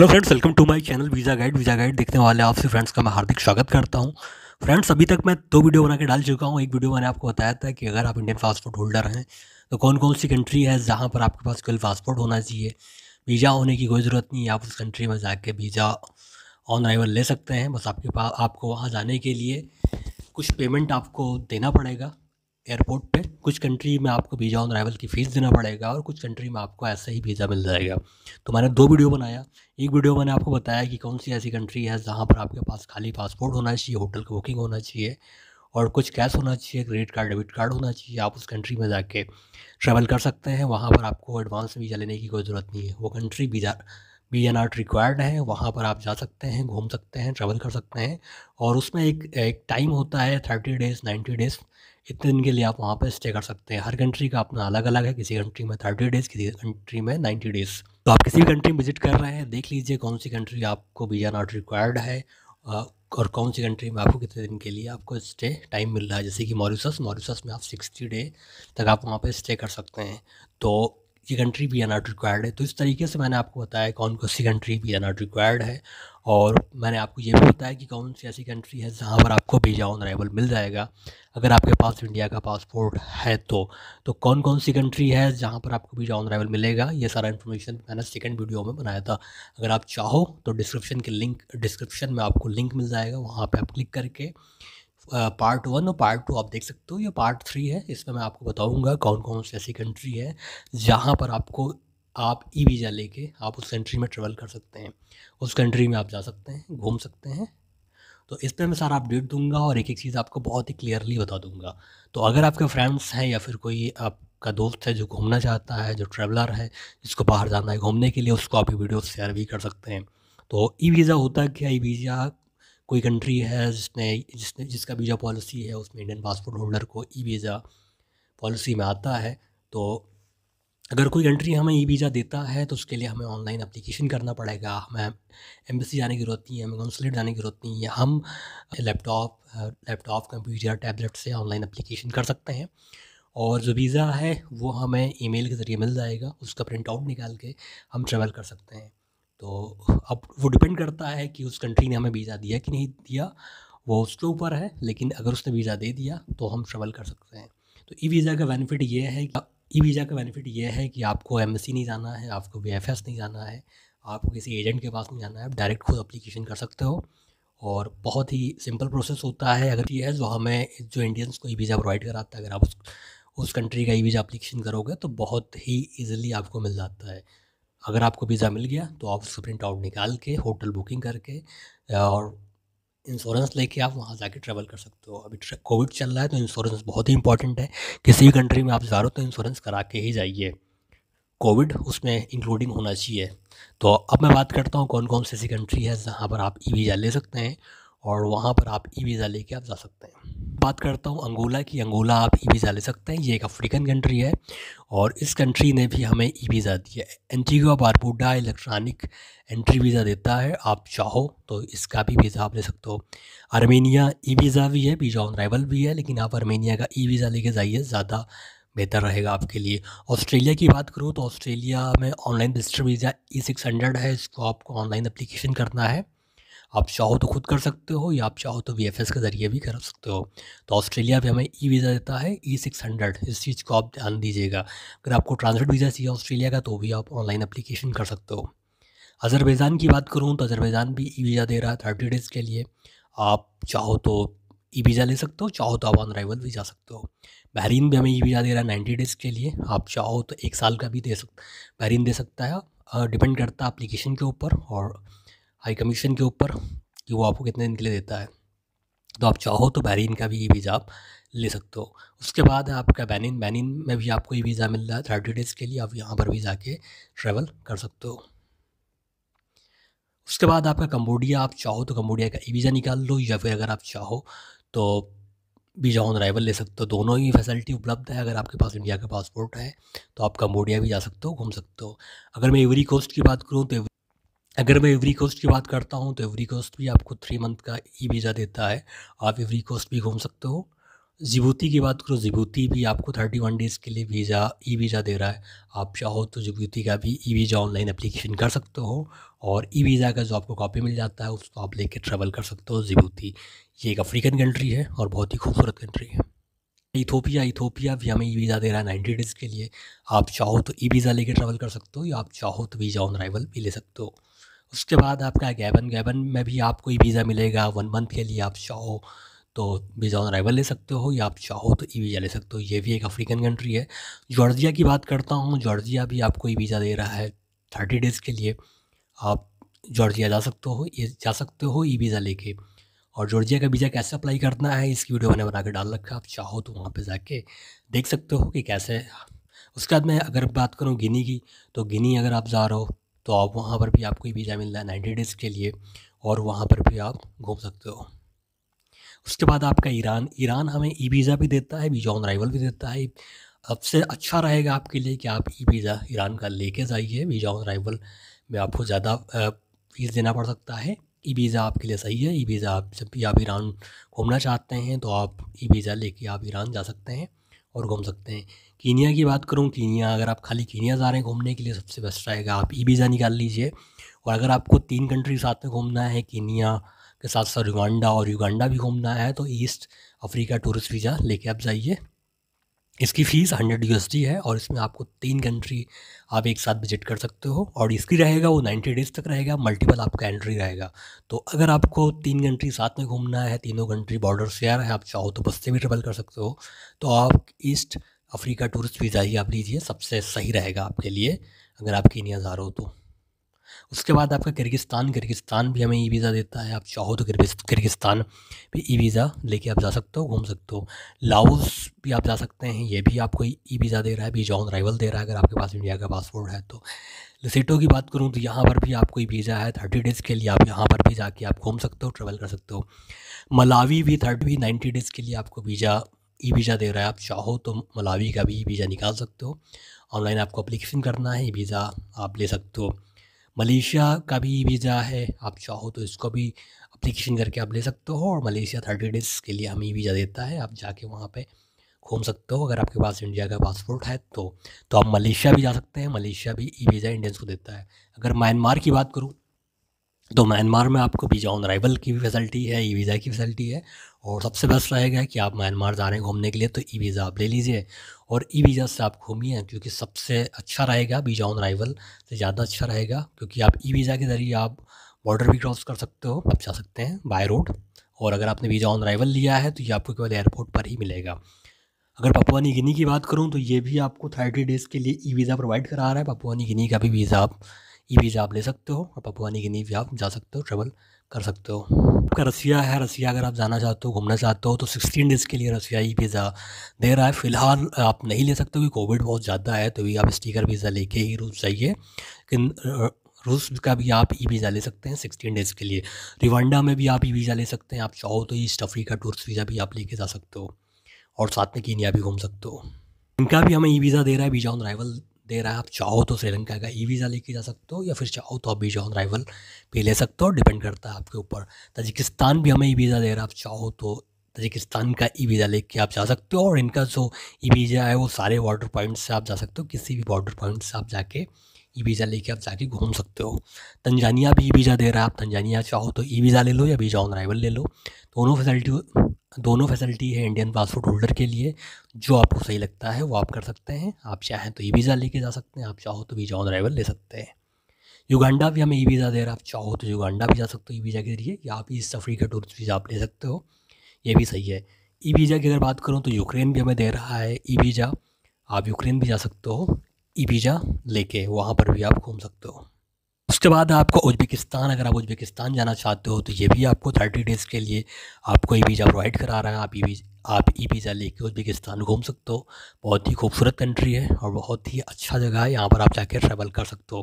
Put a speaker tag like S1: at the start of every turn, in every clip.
S1: hello friends welcome to my channel visa guide visa guide देखने वाले आपसे friends का मैं हार्दिक स्वागत करता हूं फ्रेंड्स अभी तक मैं दो वीडियो बना के डाल चुका हूं एक वीडियो मैंने आपको बताया था कि अगर आप इंडियन पासपोर्ट होल्डर हैं तो कौन कौन सी कंट्री है जहाँ पर आपके पास कोई पासपोर्ट होना चाहिए वीज़ा होने की कोई ज़रूरत नहीं है आप उस कंट्री में जाके वीज़ा ऑन अराइवल ले सकते हैं बस आपके पास आपको वहाँ जाने के लिए कुछ पेमेंट आपको देना पड़ेगा एयरपोर्ट पे कुछ कंट्री में आपको वीज़ा ऑन अराइवल की फ़ीस देना पड़ेगा और कुछ कंट्री में आपको ऐसा ही वीज़ा मिल जाएगा तो मैंने दो वीडियो बनाया एक वीडियो मैंने आपको बताया कि कौन सी ऐसी कंट्री है जहाँ पर आपके पास खाली पासपोर्ट होना चाहिए होटल का बुकिंग होना चाहिए और कुछ कैश होना चाहिए क्रेडिट कार्ड डेबिट कार्ड होना चाहिए आप उस कंट्री में जाके ट्रैवल कर सकते हैं वहाँ पर आपको एडवांस वीज़ा लेने की कोई ज़रूरत नहीं है वो कंट्री वीज़ा बी एन आर्ट रिक्वायर्ड है वहाँ पर आप जा सकते हैं घूम सकते हैं ट्रैवल कर सकते हैं और उसमें एक एक टाइम होता है थर्टी डेज़ नाइन्टी डेज़ इतने दिन के लिए आप वहाँ पर स्टे कर सकते हैं हर कंट्री का अपना अलग अलग है किसी कंट्री में थर्टी डेज़ किसी कंट्री में नाइन्टी डेज़ तो आप किसी भी कंट्री में विजिट कर रहे हैं देख लीजिए कौन सी कंट्री आपको वीज़ा नॉट रिक्वायर्ड है और कौन सी कंट्री में आपको कितने दिन के लिए आपको स्टे टाइम मिल रहा है जैसे कि मॉरिशस मॉरिशस में आप सिक्सटी डे तक आप वहाँ पर स्टे कर सकते हैं तो कंट्री भी नॉट रिक्वायर्ड है तो इस तरीके से मैंने आपको बताया कौन कौन सी कंट्री भी नॉट रिक्वायर्ड है और मैंने आपको ये भी बताया कि कौन सी ऐसी कंट्री है जहाँ पर आपको वीज़ा ऑन अराइवल मिल जाएगा अगर आपके पास इंडिया का पासपोर्ट है तो तो कौन कौन सी कंट्री है जहाँ पर आपको वीज़ा ऑन अराइवल मिलेगा ये सारा इन्फॉर्मेशन मैंने सेकेंड वीडियो में बनाया था अगर आप चाहो तो डिस्क्रिप्शन के लिंक डिस्क्रिप्शन में आपको लिंक मिल जाएगा वहाँ पर आप क्लिक करके पार्ट वन और पार्ट टू आप देख सकते हो ये पार्ट थ्री है इसमें मैं आपको बताऊंगा कौन कौन सी ऐसी कंट्री है जहाँ पर आपको आप ई वीज़ा लेके आप उस कंट्री में ट्रेवल कर सकते हैं उस कंट्री में आप जा सकते हैं घूम सकते हैं तो इस पर मैं सारा अपडेट दूंगा और एक एक चीज़ आपको बहुत ही क्लियरली बता दूंगा तो अगर आपके फ्रेंड्स हैं या फिर कोई आपका दोस्त है जो घूमना चाहता है जो ट्रैवलर है जिसको बाहर जाना है घूमने के लिए उसको आप ये वीडियो शेयर भी कर सकते हैं तो ई वीज़ा होता क्या ई वीज़ा कोई कंट्री है जिसने जिसने जिसका वीज़ा पॉलिसी है उसमें इंडियन पासपोर्ट होल्डर को ई वीज़ा पॉलिसी में आता है तो अगर कोई कंट्री हमें ई वीज़ा देता है तो उसके लिए हमें ऑनलाइन अप्लीकेशन करना पड़ेगा हमें एम्बेसी जाने की ज़रूरत नहीं है हमें कौंसलेट जाने की ज़रूरत नहीं है हम लैपटॉप लैपटॉप कंप्यूटर टैबलेट से ऑनलाइन अप्लीकेशन कर सकते हैं और जो वीज़ा है वो हमें ईमेल के ज़रिए मिल जाएगा उसका प्रिंट आउट निकाल के हम ट्रैवल कर सकते हैं तो अब वो डिपेंड करता है कि उस कंट्री ने हमें वीज़ा दिया कि नहीं दिया वो उसके ऊपर है लेकिन अगर उसने वीज़ा दे दिया तो हम ट्रेवल कर सकते हैं तो ई वीज़ा का बेनिफिट ये है कि ई वीज़ा का बेनिफिट ये है कि आपको एम नहीं जाना है आपको वी नहीं जाना है आपको किसी एजेंट के पास नहीं जाना है आप डायरेक्ट खुद अप्लीकेशन कर सकते हो और बहुत ही सिंपल प्रोसेस होता है अगर ये है जो हमें जो इंडियंस को ई वीज़ा प्रोवाइड कराता है अगर आप उस उस कंट्री का ई वीज़ा अप्लीकेशन करोगे तो बहुत ही ईजिली आपको मिल जाता है अगर आपको वीज़ा मिल गया तो आप उसको प्रिंट आउट निकाल के होटल बुकिंग करके और इंश्योरेंस लेके आप वहाँ जाके ट्रैवल कर सकते हो अभी कोविड चल रहा है तो इंश्योरेंस बहुत ही इंपॉर्टेंट है किसी भी कंट्री में आप जा रहे हो तो इंश्योरेंस करा के ही जाइए कोविड उसमें इंक्लूडिंग होना चाहिए तो अब मैं बात करता हूँ कौन कौन सी ऐसी कंट्री है जहाँ पर आप ई वीज़ा ले सकते हैं और वहाँ पर आप ई वीज़ा लेके आप जा सकते हैं बात करता हूँ अंगोला की अंगोला आप ई वीज़ा ले सकते हैं ये एक अफ्रीकन कंट्री है और इस कंट्री ने भी हमें ई वीज़ा दिया है Antigua Barbuda electronic entry visa देता है आप चाहो तो इसका भी वीज़ा आप ले सकते हो आर्मेनिया ई वीज़ा भी है वीज़ा ऑन राइवल भी है लेकिन आप आर्मेनिया का ई वीज़ा लेके जाइए ज़्यादा बेहतर रहेगा आपके लिए ऑस्ट्रेलिया की बात करूँ तो ऑस्ट्रेलिया में online register visa E six hundred है इसको आपको ऑनलाइन अप्लीकेशन करना है आप चाहो तो खुद कर सकते हो या आप चाहो तो वी के ज़रिए भी कर सकते हो तो ऑस्ट्रेलिया भी हमें ई वीज़ा देता है ई सिक्स हंड्रेड इस चीज़ को आप ध्यान दीजिएगा अगर आपको ट्रांसलेट वीज़ा चाहिए ऑस्ट्रेलिया का तो भी आप ऑनलाइन अप्लीकेशन कर सकते हो अज़रबैजान की बात करूँ तो अज़रबैजान भी ई वीज़ा दे रहा है थर्टी डेज़ के लिए आप चाहो तो ई वीज़ा ले सकते हो चाहो तो आप ऑन अराइवल भी जा सकते हो बहरीन भी हमें ई वीज़ा दे रहा है नाइन्टी डेज़ के लिए आप चाहो तो एक साल का भी दे सक बहरीन दे सकता है डिपेंड करता है अप्लीकेशन के ऊपर और हाई कमीशन के ऊपर कि वो आपको कितने दिन के लिए देता है तो आप चाहो तो बैरिन का भी ये वीज़ा आप ले सकते हो उसके बाद है आपका बैनिन बैनिन में भी आपको ये वीज़ा मिल रहा है थर्टी डेज़ के लिए आप यहाँ पर भी जाके ट्रैवल कर सकते हो उसके बाद आपका कम्बोडिया आप चाहो तो कम्बोडिया का ई e वीज़ा निकाल लो या फिर अगर आप चाहो तो वीज़ा ऑन अराइवल ले सकते हो दोनों ही फैसिलिटी उपलब्ध है अगर आपके पास इंडिया का पासपोर्ट है तो आप कम्बोडिया भी जा सकते हो घूम सकते हो अगर मैं एवरी कोस्ट की बात करूँ तो अगर मैं एवरी कोस्ट की बात करता हूँ तो एवरी कोस्ट भी आपको थ्री मंथ का ई वीज़ा देता है आप एवरी कोस्ट भी घूम सकते हो जिबूती की बात करो जिबूती भी आपको थर्टी वन डेज़ के लिए वीज़ा ई वीज़ा दे रहा है आप चाहो तो जिबूती का भी ई वीज़ा ऑनलाइन अप्लीकेशन कर सकते हो और ई वीज़ा का जो आपको कॉपी मिल जाता है उसको आप लेके ट्रैवल कर सकते हो जिबूती ये एक अफ्रीकन कंट्री है और बहुत ही खूबसूरत कंट्री है इथोपिया इथोपिया भी हमें ई वीज़ा दे रहा है नाइन्टी डेज़ के लिए आप चाहो तो ई वीज़ा लेके ट्रैवल कर सकते हो या आप चाहो तो वीज़ा ऑन अराइवल भी ले सकते हो उसके बाद आपका गैबन गैबन में भी आपको ई वीज़ा मिलेगा वन मंथ के लिए आप चाहो तो वीज़ा ऑन अराइवल ले सकते हो या आप चाहो तो ई वीज़ा ले सकते हो ये भी एक अफ्रीकन कंट्री है जॉर्जिया की बात करता हूँ जॉर्जिया भी आपको ई वीज़ा दे रहा है थर्टी डेज़ के लिए आप जॉर्जिया जा सकते हो जा सकते हो ई वीज़ा लेके और जॉर्जिया का वीज़ा कैसे अप्लाई करना है इसकी वीडियो मैंने बना के डाल रखा आप चाहो तो वहाँ पर जाके देख सकते हो कि कैसे उसके बाद मैं अगर बात करूँ गिनी की तो गिनी अगर आप जा रहे हो तो आप वहाँ पर भी आपको वीज़ा मिल रहा है नाइन्टी डेज़ के लिए और वहाँ पर भी आप घूम सकते हो उसके बाद आपका ईरान ईरान हमें ई वीज़ा भी देता है वीज़ा ऑन राइवल भी देता है अब से अच्छा रहेगा आपके लिए कि आप ई वीज़ा ईरान का लेके जाइए वीज़ा ऑन राइवल में आपको ज़्यादा फीस देना पड़ सकता है ई वीज़ा आपके लिए सही है ई वीज़ा आप जब भी आप ईरान घूमना चाहते हैं तो आप ई वीज़ा लेके आप ईरान जा सकते हैं और घूम सकते हैं कीनिया की बात करूँ कीनिया अगर आप खाली कीनिया जा रहे हैं घूमने के लिए सबसे बेस्ट रहेगा आप ई वीज़ा निकाल लीजिए और अगर आपको तीन कंट्री साथ में घूमना है कीनिया के साथ साथ युगांडा और युगांडा भी घूमना है तो ईस्ट अफ्रीका टूरिस्ट वीज़ा लेके आप जाइए इसकी फ़ीस हंड्रेड यू है और इसमें आपको तीन कंट्री आप एक साथ विजिट कर सकते हो और इसकी रहेगा वो नाइन्टी डेज़ तक रहेगा मल्टीपल आपका एंट्री रहेगा तो अगर आपको तीन कंट्री साथ में घूमना है तीनों कंट्री बॉर्डर शेयर है आप चाहो तो बस से भी ट्रेवल कर सकते हो तो आप ईस्ट अफ्रीका टूरिस्ट वीज़ा ही आप लीजिए सबसे सही रहेगा आपके लिए अगर आप कीनिया जा हो तो उसके बाद आपका किर्गिस्तान किर्गिस्तान भी हमें ई वीज़ा देता है आप चाहो तो किर्गिस्तान भी ई वीज़ा लेके आप जा सकते हो घूम सकते हो लाउस भी आप जा सकते हैं ये भी आपको ई वीज़ा दे रहा है वीज़ा ऑन अराइवल दे रहा है अगर आपके पास इंडिया का पासपोर्ट है तो लसीटो की बात करूँ तो यहाँ पर भी आपको वीज़ा है थर्टी डेज़ के लिए आप यहाँ पर भी जाके आप घूम सकते हो ट्रैवल कर सकते हो मलावी भी थर्टी भी नाइन्टी डेज़ के लिए आपको वीज़ा ई वीज़ा दे रहा है आप चाहो तो मलावी का भी ई वीज़ा निकाल सकते हो ऑनलाइन आपको अप्लीकेशन करना है ई वीज़ा आप ले सकते हो मलेशिया का भी वीज़ा है आप चाहो तो इसको भी अप्लीकेशन करके आप ले सकते हो और मलेशिया थर्टी डेज़ के लिए हमें वीज़ा देता है आप जाके वहाँ पर घूम सकते हो अगर आपके पास इंडिया का पासपोर्ट है तो तो आप मलेशिया भी जा सकते हैं मलेशिया भी ई वीज़ा इंडियंस को देता है अगर म्यांमार की बात करूँ तो म्यांमार में आपको वीज़ा ऑन अराइवल की भी फैसिलिटी है ई वीज़ा की फैसिलिटी है और सबसे बेस्ट रहेगा कि आप म्यांमार जा रहे हैं घूमने के लिए तो ई वीज़ा आप ले लीजिए और ई वीज़ा से आप घूमिए क्योंकि सबसे अच्छा रहेगा वीज़ा ऑन अराइवल से ज़्यादा अच्छा रहेगा क्योंकि आप ई वीज़ा के ज़रिए आप बॉर्डर भी क्रॉस कर सकते हो आप जा सकते हैं बाय रोड और अगर आपने वीज़ा ऑन अराइवल लिया है तो ये आपको केवल एयरपोर्ट पर ही मिलेगा अगर पपवानी गिनी की बात करूँ तो ये भी आपको थर्टी डेज़ के लिए ई वीज़ा प्रोवाइड करा रहा है पपवानी गिनी का भी वीज़ा आप ई वीज़ा आप ले सकते हो और पपुआ गिनी भी आप जा सकते हो ट्रेवल कर सकते हो आपका रसिया है रसिया अगर आप जाना चाहते हो घूमना चाहते हो तो सिक्सटीन डेज़ के लिए रसिया ई वीज़ा दे रहा है फ़िलहाल आप नहीं ले सकते क्योंकि कोविड बहुत ज़्यादा है तो भी आप स्टीकर वीज़ा लेके ही रूस जाइए लेकिन रूस का भी आप ई वीज़ा ले सकते हैं सिक्सटीन डेज़ के लिए रिवांडा में भी आप ई वीज़ा ले सकते हैं आप चाहो तो ईस्ट अफ्रीका टूरिस्ट वीज़ा भी आप लेके जा सकते हो और साथ में कीनिया भी घूम सकते हो इनका भी हमें ई वीज़ा दे रहा है वीज़ा ऑन राइवल दे रहा है आप चाहो तो श्रीलंका का ई वीज़ा लेके जा सकते हो या फिर चाहो तो आप वीज़ा ऑन राइवल पे ले सकते हो डिपेंड करता है आपके ऊपर तजिकिस्तान भी हमें ई वीज़ा दे रहा है आप चाहो तो तजिकिस्तान का ई वीज़ा लेके आप जा सकते हो और इनका जो ई वीज़ा है वो सारे बॉर्डर पॉइंट से आप जा सकते हो किसी भी बॉर्डर पॉइंट से आप जाके ई वीज़ा लेके आप जाके घूम सकते हो तंजानिया भी ई वीज़ा दे रहा है आप तंजानिया चाहो तो ई वीज़ा ले लो या वीज़ा ऑन अराइवल ले लो दोनों फैसिलिटी दोनों फैसिलिटी है इंडियन पासपोर्ट होल्डर के लिए जो आपको सही लगता है वो आप कर सकते हैं आप चाहें तो ई वीज़ा लेके जा सकते हैं आप चाहो तो वीज़ा ऑन अराइवल ले सकते हैं युगांडा भी हमें ई वीज़ा दे रहा है आप चाहो तो युगांडा भी जा सकते हो ई वीज़ा के जरिए या आप सफरी का टूरिस्ट वीज़ा आप ले सकते हो ये भी सही है ई वीज़ा की अगर बात करूँ तो यूक्रेन भी हमें दे रहा है ई वीज़ा आप यूक्रेन भी जा सकते हो ई वीज़ा लेके वहाँ पर भी आप घूम सकते हो उसके बाद आपको उज्बेकिस्तान अगर आप उज्बेकिस्तान जाना चाहते हो तो ये भी आपको थर्टी डेज़ के लिए आपको ई वीज़ा प्रोवाइड करा रहा है आप ई आप ई वीज़ा लेके उज्बेकिस्तान घूम सकते हो बहुत ही खूबसूरत कंट्री है और बहुत ही अच्छा जगह है यहाँ पर आप जाके ट्रैवल कर सकते हो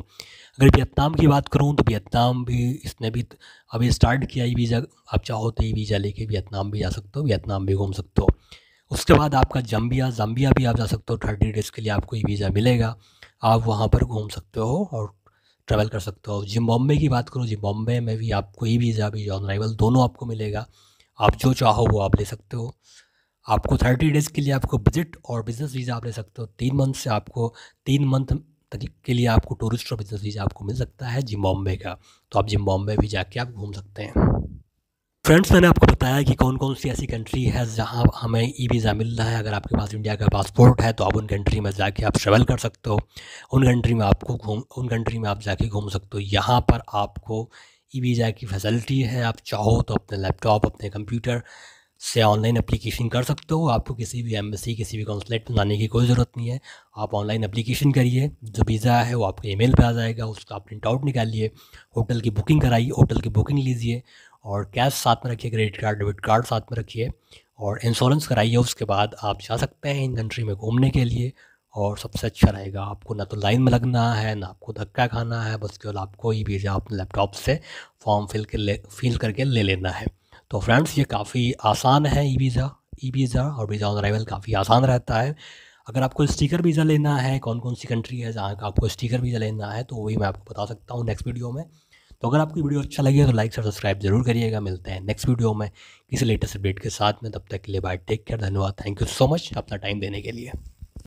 S1: अगर वियतनाम की बात करूँ तो वियतनाम भी इसने भी अभी स्टार्ट किया ई वीज़ा आप चाहो तो ई वीज़ा लेके वियतनाम भी जा सकते हो वियतनाम भी घूम सकते हो उसके बाद आपका जम्बिया जम्बिया भी आप जा सकते हो थर्टी डेज़ के लिए आपको ई वीज़ा मिलेगा आप वहाँ पर घूम सकते हो और ट्रैवल कर सकते हो जिम्बॉम्बे की बात करो जिम्बॉम्बे में भी आपको ई वीज़ा भी ऑन अराइवल दोनों आपको मिलेगा आप जो चाहो वो आप ले सकते हो आपको थर्टी डेज़ के लिए आपको विजिट और बिज़नेस वीज़ा आप ले सकते हो तीन मंथ से आपको तीन मंथ तरीक के लिए आपको टूरिस्ट और बिज़नेस वीज़ा आपको मिल सकता है जिम्बॉम्बे का तो आप जिम्बॉम्बे भी जाके आप घूम सकते हैं फ्रेंड्स मैंने आपको बताया कि कौन कौन सी ऐसी कंट्री है जहां हमें ई e वीज़ा मिल रहा है अगर आपके पास इंडिया का पासपोर्ट है तो आप उन कंट्री में जाके आप ट्रेवल कर सकते हो उन कंट्री में आपको घूम उन कंट्री में आप जाके घूम सकते हो यहाँ पर आपको ई e वीज़ा की फैसिलिटी है आप चाहो तो अपने लैपटॉप अपने कंप्यूटर से ऑनलाइन अप्लीकेशन कर सकते हो आपको किसी भी एम्बेसी किसी भी कॉन्सलेट में जाने की कोई ज़रूरत नहीं है आप ऑनलाइन अप्लीकेशन करिए जो वीज़ा है वो आपके ईमेल पे आ जाएगा उसका आप प्रिंट आउट निकालिए होटल की बुकिंग कराइए होटल की बुकिंग लीजिए और कैश साथ में रखिए क्रेडिट कार्ड डेबिट कार्ड साथ में रखिए और इंश्योरेंस कराइए उसके बाद आप जा सकते हैं इन कंट्री में घूमने के लिए और सबसे अच्छा रहेगा आपको ना तो लाइन में लगना है ना आपको धक्का खाना है बस केवल आपको ही वीज़ा अपने लैपटॉप से फॉर्म फिल के ले फिल करके ले लेना है तो फ्रेंड्स ये काफ़ी आसान है ई वीज़ा ई वीज़ा और वीज़ा ऑन अराइवल काफ़ी आसान रहता है अगर आपको स्टिकर वीज़ा लेना है कौन कौन सी कंट्री है जहाँ का आपको स्टिकर वीज़ा लेना है तो वही मैं आपको बता सकता हूँ नेक्स्ट वीडियो में तो अगर आपकी वीडियो अच्छा लगे तो लाइक और सब्सक्राइब जरूर करिएगा मिलते हैं नेक्स्ट वीडियो में किसी लेटेस्ट अपडेट के साथ में तब तक के लिए बाय टेक केयर धन्यवाद थैंक यू सो मच अपना टाइम देने के लिए